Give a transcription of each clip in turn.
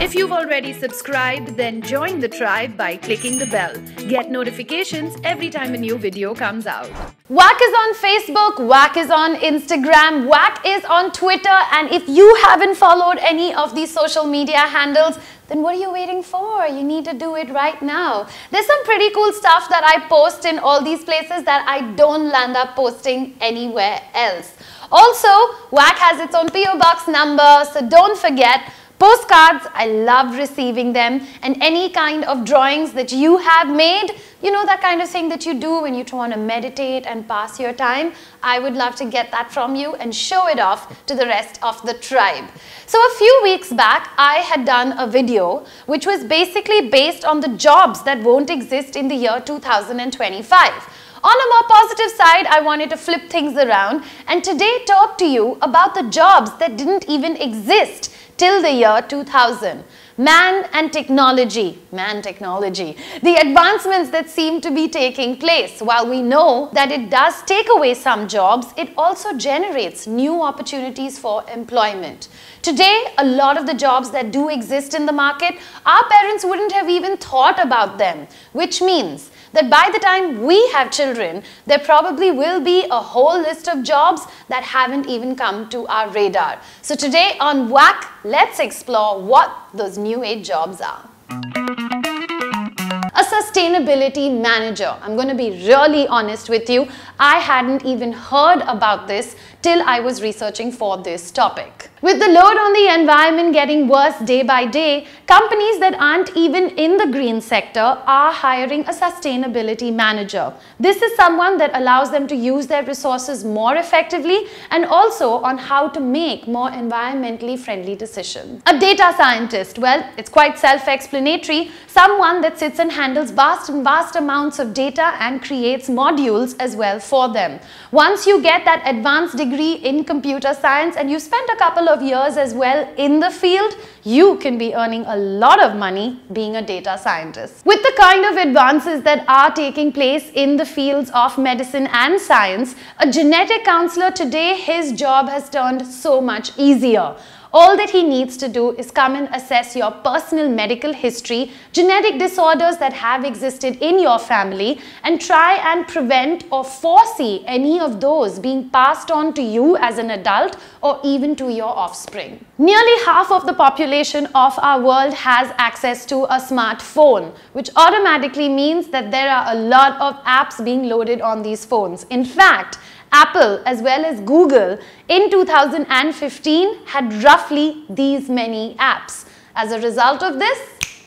If you've already subscribed, then join the tribe by clicking the bell. Get notifications every time a new video comes out. Whack is on Facebook, Whack is on Instagram, Whack is on Twitter, and if you haven't followed any of these social media handles, then what are you waiting for? You need to do it right now. There's some pretty cool stuff that I post in all these places that I don't land up posting anywhere else. Also, WAC has its own PO box number, so don't forget Postcards, I love receiving them and any kind of drawings that you have made, you know that kind of thing that you do when you want to meditate and pass your time, I would love to get that from you and show it off to the rest of the tribe. So a few weeks back, I had done a video which was basically based on the jobs that won't exist in the year 2025. On a more positive side, I wanted to flip things around and today talk to you about the jobs that didn't even exist till the year 2000. Man and technology, man technology, the advancements that seem to be taking place. While we know that it does take away some jobs, it also generates new opportunities for employment. Today, a lot of the jobs that do exist in the market, our parents wouldn't have even thought about them, which means that by the time we have children, there probably will be a whole list of jobs that haven't even come to our radar. So today on WAC, let's explore what those new age jobs are. A sustainability manager. I'm going to be really honest with you. I hadn't even heard about this till I was researching for this topic. With the load on the environment getting worse day by day, companies that aren't even in the green sector are hiring a sustainability manager. This is someone that allows them to use their resources more effectively and also on how to make more environmentally friendly decisions. A data scientist, well, it's quite self-explanatory, someone that sits and handles vast and vast amounts of data and creates modules as well for them. Once you get that advanced degree in computer science and you spend a couple of years as well in the field, you can be earning a lot of money being a data scientist. With the kind of advances that are taking place in the fields of medicine and science, a genetic counselor today, his job has turned so much easier. All that he needs to do is come and assess your personal medical history, genetic disorders that have existed in your family and try and prevent or foresee any of those being passed on to you as an adult or even to your offspring. Nearly half of the population of our world has access to a smartphone, which automatically means that there are a lot of apps being loaded on these phones. In fact, Apple as well as Google in 2015 had roughly these many apps. As a result of this,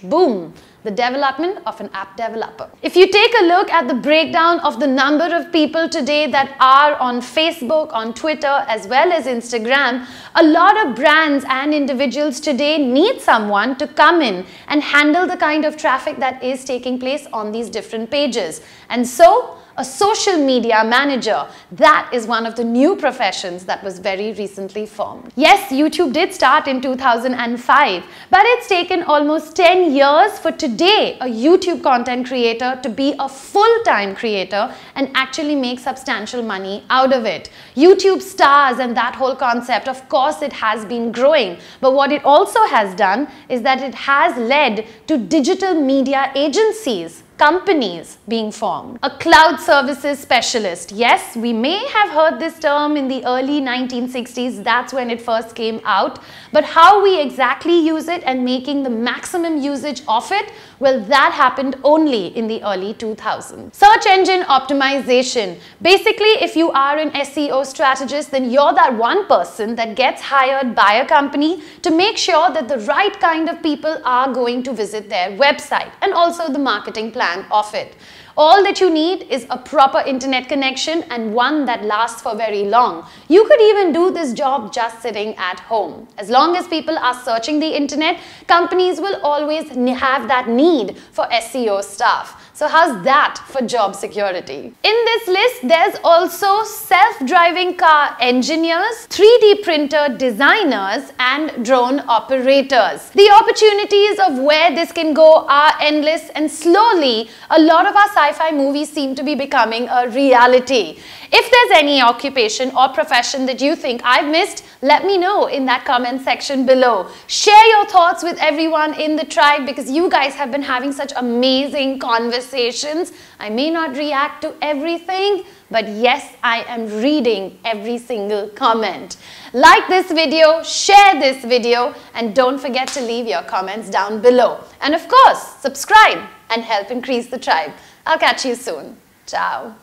boom, the development of an app developer. If you take a look at the breakdown of the number of people today that are on Facebook, on Twitter, as well as Instagram, a lot of brands and individuals today need someone to come in and handle the kind of traffic that is taking place on these different pages. And so, a social media manager. That is one of the new professions that was very recently formed. Yes, YouTube did start in 2005, but it's taken almost 10 years for today a YouTube content creator to be a full-time creator and actually make substantial money out of it. YouTube stars and that whole concept, of course it has been growing, but what it also has done is that it has led to digital media agencies companies being formed. A cloud services specialist. Yes, we may have heard this term in the early 1960s. That's when it first came out. But how we exactly use it and making the maximum usage of it, well, that happened only in the early 2000s. Search engine optimization. Basically, if you are an SEO strategist, then you're that one person that gets hired by a company to make sure that the right kind of people are going to visit their website and also the marketing plan understand of it. All that you need is a proper internet connection and one that lasts for very long. You could even do this job just sitting at home. As long as people are searching the internet, companies will always have that need for SEO staff. So how's that for job security? In this list, there's also self-driving car engineers, 3D printer designers, and drone operators. The opportunities of where this can go are endless and slowly, a lot of our cyber sci-fi movies seem to be becoming a reality. If there's any occupation or profession that you think I've missed, let me know in that comment section below. Share your thoughts with everyone in the tribe because you guys have been having such amazing conversations. I may not react to everything, but yes, I am reading every single comment. Like this video, share this video, and don't forget to leave your comments down below. And of course, subscribe and help increase the tribe. I'll catch you soon. Ciao.